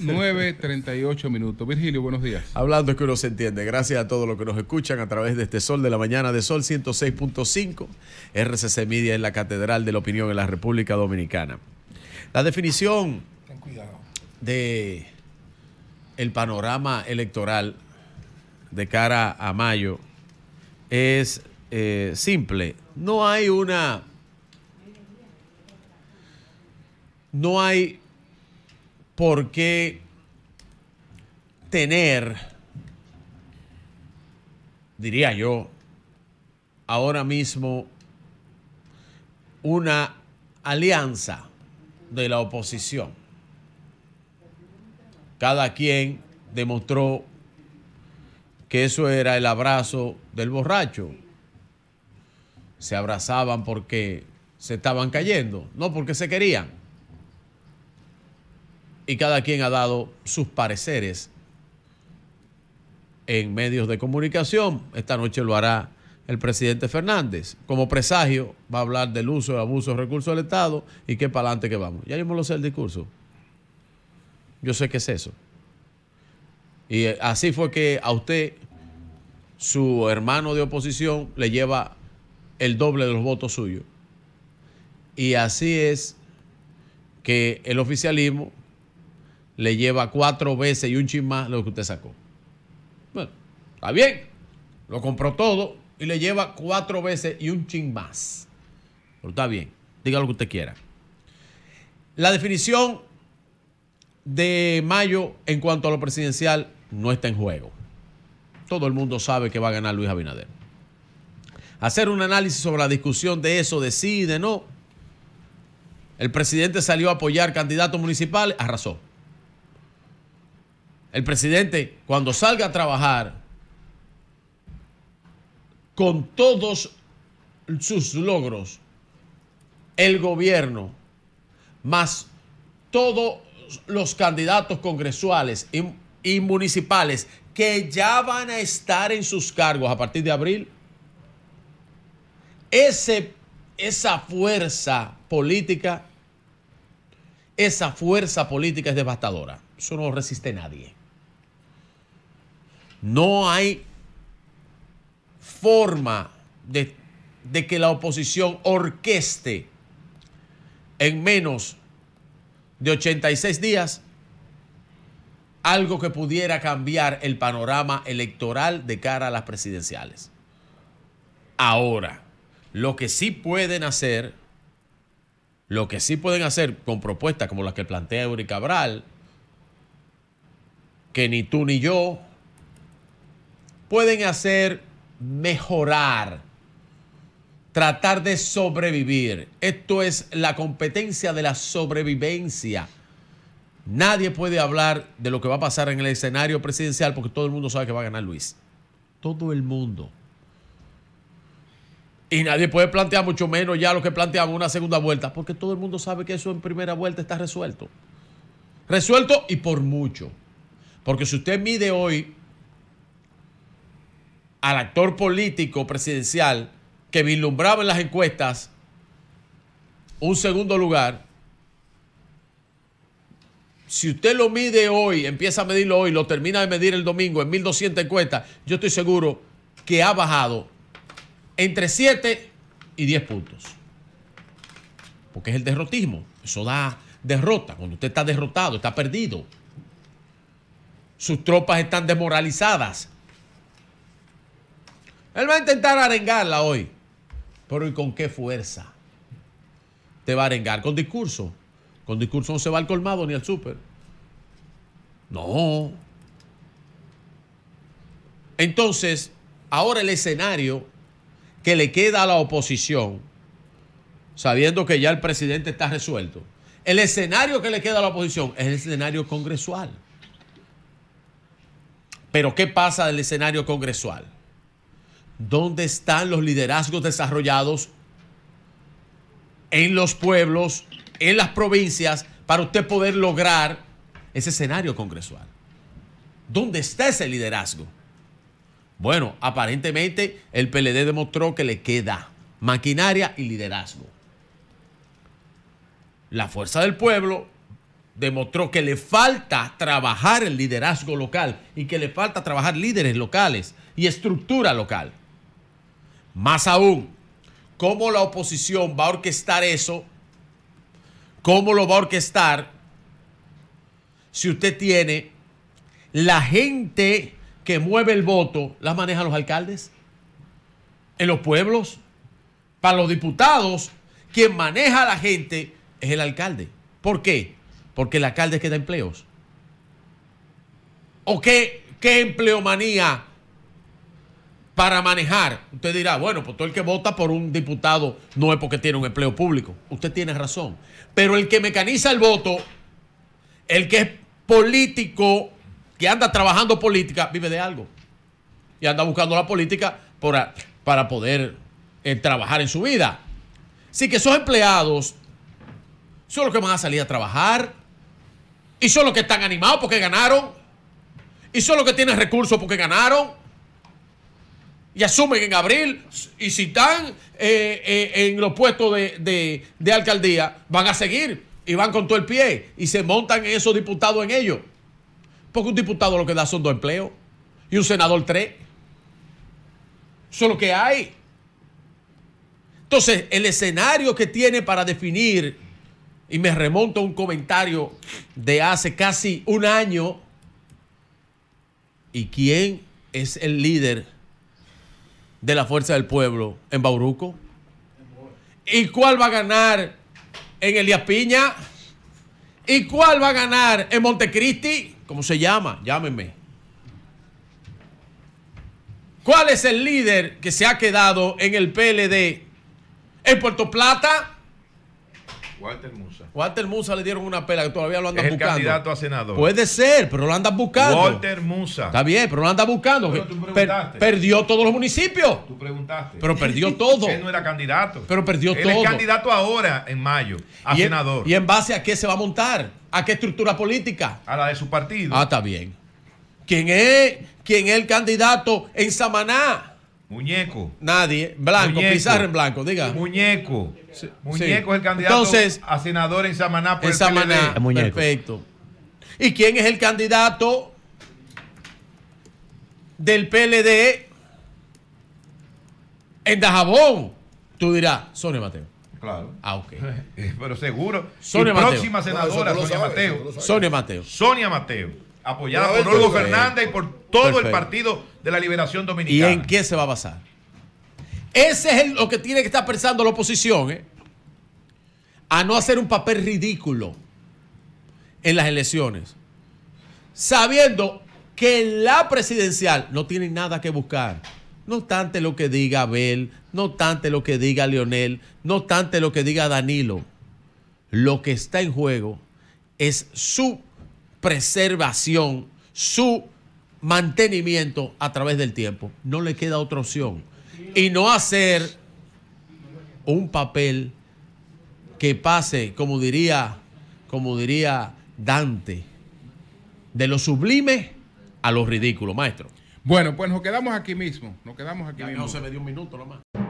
9.38 minutos. Virgilio, buenos días. Hablando es que uno se entiende. Gracias a todos los que nos escuchan a través de este Sol de la Mañana de Sol 106.5. RCC Media en la Catedral de la Opinión en la República Dominicana. La definición de el panorama electoral de cara a mayo es eh, simple. No hay una... No hay por qué tener, diría yo, ahora mismo una alianza de la oposición. Cada quien demostró que eso era el abrazo del borracho. Se abrazaban porque se estaban cayendo, no porque se querían y cada quien ha dado sus pareceres en medios de comunicación. Esta noche lo hará el presidente Fernández. Como presagio, va a hablar del uso y abuso de recursos del Estado y qué para adelante que vamos. Ya yo me lo sé el discurso. Yo sé qué es eso. Y eh, así fue que a usted, su hermano de oposición, le lleva el doble de los votos suyos. Y así es que el oficialismo le lleva cuatro veces y un chin más lo que usted sacó. Bueno, está bien, lo compró todo y le lleva cuatro veces y un chin más. Pero está bien, diga lo que usted quiera. La definición de mayo en cuanto a lo presidencial no está en juego. Todo el mundo sabe que va a ganar Luis Abinader. Hacer un análisis sobre la discusión de eso, decide, sí, no. El presidente salió a apoyar candidatos municipales, arrasó el presidente, cuando salga a trabajar con todos sus logros, el gobierno, más todos los candidatos congresuales y, municipales que ya van a estar en sus cargos a partir de abril, ese, esa fuerza política, esa fuerza política es devastadora. Eso no resiste nadie. No hay forma de, que la oposición orqueste en menos de 86 días algo que pudiera cambiar el panorama electoral de cara a las presidenciales. Ahora, lo que sí pueden hacer, lo que sí pueden hacer con propuestas como las que plantea Eury Cabral, que ni tú ni yo pueden hacer mejorar, tratar de sobrevivir. Esto es la competencia de la sobrevivencia. Nadie puede hablar de lo que va a pasar en el escenario presidencial porque todo el mundo sabe que va a ganar Luis. Todo el mundo. Y nadie puede plantear mucho menos ya lo que planteamos una segunda vuelta, porque todo el mundo sabe que eso en primera vuelta está resuelto. Resuelto y por mucho. Porque si usted mide hoy al actor político presidencial que vislumbraba en las encuestas un segundo lugar, si usted lo mide hoy, empieza a medirlo hoy, lo termina de medir el domingo en 1200 encuestas, yo estoy seguro que ha bajado entre 7 y 10 puntos. Porque es el derrotismo. Eso da derrota. Cuando usted está derrotado, está perdido. Sus tropas están desmoralizadas. Él va a intentar arengarla hoy. Pero ¿y con qué fuerza? Te va a arengar con discurso. Con discurso no se va al colmado ni al súper. No. Entonces, ahora el escenario que le queda a la oposición, sabiendo que ya el presidente está resuelto, el escenario que le queda a la oposición es el escenario congresual. Pero ¿qué pasa del escenario congresual? ¿Dónde están los liderazgos desarrollados en los pueblos, en las provincias, para usted poder lograr ese escenario congresual? ¿Dónde está ese liderazgo? Bueno, aparentemente el PLD demostró que le queda maquinaria y liderazgo. La fuerza del pueblo demostró que le falta trabajar el liderazgo local y que le falta trabajar líderes locales y estructura local. Más aún, ¿cómo la oposición va a orquestar eso? ¿Cómo lo va a orquestar si usted tiene la gente que mueve el voto, la manejan los alcaldes? ¿En los pueblos? Para los diputados, quien maneja a la gente es el alcalde. ¿Por qué? Porque el alcalde es que da empleos. ¿O qué, qué empleomanía para manejar. Usted dirá, bueno, pues todo el que vota por un diputado no es porque tiene un empleo público. Usted tiene razón. Pero el que mecaniza el voto, el que es político, que anda trabajando política, vive de algo. Y anda buscando la política para, para poder eh, trabajar en su vida. Así que esos empleados son los que van a salir a trabajar. Y son los que están animados porque ganaron. Y son los que tienen recursos porque ganaron y asumen en abril y si están eh, eh, en los puestos de, de, alcaldía, van a seguir y van con todo el pie y se montan esos diputados en ellos. Porque un diputado lo que da son dos empleos y un senador tres. Eso es lo que hay. Entonces, el escenario que tiene para definir, y me remonto a un comentario de hace casi un año, ¿y quién es el líder? de la Fuerza del Pueblo en Bauruco? ¿Y cuál va a ganar en Elías Piña? ¿Y cuál va a ganar en Montecristi? ¿Cómo se llama? Llámenme. ¿Cuál es el líder que se ha quedado en el PLD en Puerto Plata? Walter Musa. Walter Musa le dieron una pela que todavía lo andan buscando. el candidato a senador. Puede ser, pero lo andas buscando. Walter Musa. Está bien, pero lo andas buscando. perdió todos los municipios. Tú preguntaste. Pero perdió todo. él no era candidato. Pero perdió todo. Él es candidato ahora, en mayo, a senador. ¿Y en base a qué se va a montar? ¿A qué estructura política? A la de su partido. Ah, está bien. ¿Quién es, quién es el candidato en Samaná? Muñeco. Nadie. Blanco, Pizarro en blanco, diga. Muñeco. Muñeco es el candidato Entonces, a senador en Samaná. Por en Samaná, perfecto. ¿Y quién es el candidato del PLD en Dajabón? Tú dirás, Sonia Mateo. Claro. Ah, ok. Pero seguro. Sonia Mateo. Próxima senadora, Sonia Mateo. Sonia Mateo. Sonia Mateo apoyada por Olgo Fernández y por todo el Partido de la Liberación Dominicana. ¿Y en qué se va a basar? Ese es lo que tiene que estar pensando la oposición, ¿eh? A no hacer un papel ridículo en las elecciones, sabiendo que la presidencial no tienen nada que buscar. No obstante lo que diga Abel, no obstante lo que diga Leonel, no obstante lo que diga Danilo, lo que está en juego es su preservación, su mantenimiento a través del tiempo. No le queda otra opción. Y no hacer un papel que pase, como diría, como diría Dante, de lo sublime a lo ridículo, maestro. Bueno, pues nos quedamos aquí mismo. Nos quedamos aquí mismo. No se me dio un minuto nomás.